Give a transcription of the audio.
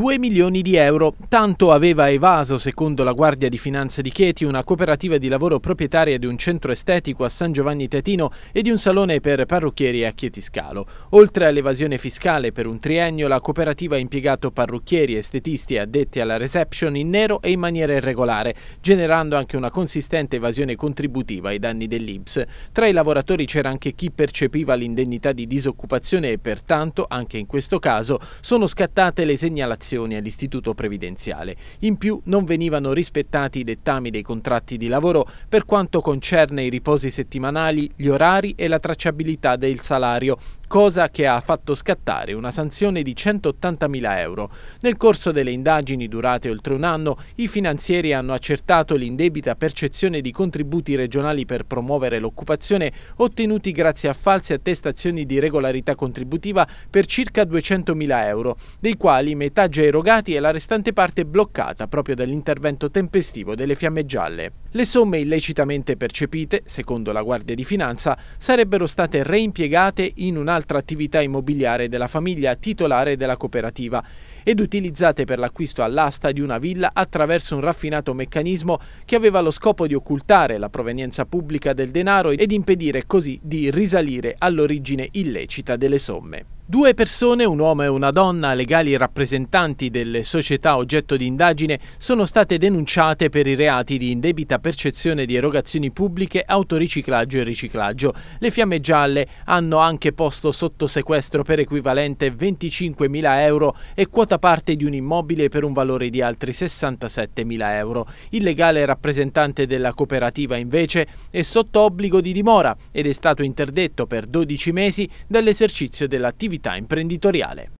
2 milioni di euro. Tanto aveva evaso, secondo la Guardia di Finanza di Chieti, una cooperativa di lavoro proprietaria di un centro estetico a San Giovanni Tetino e di un salone per parrucchieri a Chieti Scalo. Oltre all'evasione fiscale per un triennio, la cooperativa ha impiegato parrucchieri, estetisti e addetti alla reception in nero e in maniera irregolare, generando anche una consistente evasione contributiva ai danni dell'Ibs. Tra i lavoratori c'era anche chi percepiva l'indennità di disoccupazione e pertanto, anche in questo caso, sono scattate le segnalazioni assicurazioni all'istituto previdenziale. In più non venivano rispettati i dettami dei contratti di lavoro per quanto concerne i riposi settimanali, gli orari e la tracciabilità del salario, cosa che ha fatto scattare una sanzione di 180.000 euro. Nel corso delle indagini durate oltre un anno, i finanzieri hanno accertato l'indebita percezione di contributi regionali per promuovere l'occupazione ottenuti grazie a false attestazioni di regolarità contributiva per circa 200.000 euro, dei quali metà già erogati e la restante parte bloccata proprio dall'intervento tempestivo delle fiamme gialle. Le somme illecitamente percepite, secondo la Guardia di Finanza, sarebbero state reimpiegate in un'altra un'altra attività immobiliare della famiglia titolare della cooperativa ed utilizzate per l'acquisto all'asta di una villa attraverso un raffinato meccanismo che aveva lo scopo di occultare la provenienza pubblica del denaro ed impedire così di risalire all'origine illecita delle somme. Due persone, un uomo e una donna, legali rappresentanti delle società oggetto di indagine, sono state denunciate per i reati di indebita percezione di erogazioni pubbliche, autoriciclaggio e riciclaggio. Le fiamme gialle hanno anche posto sotto sequestro per equivalente 25.000 euro e quota parte di un immobile per un valore di altri 67.000 euro. Il legale rappresentante della cooperativa invece è sotto obbligo di dimora ed è stato interdetto per 12 mesi dall'esercizio dell'attività attività imprenditoriale.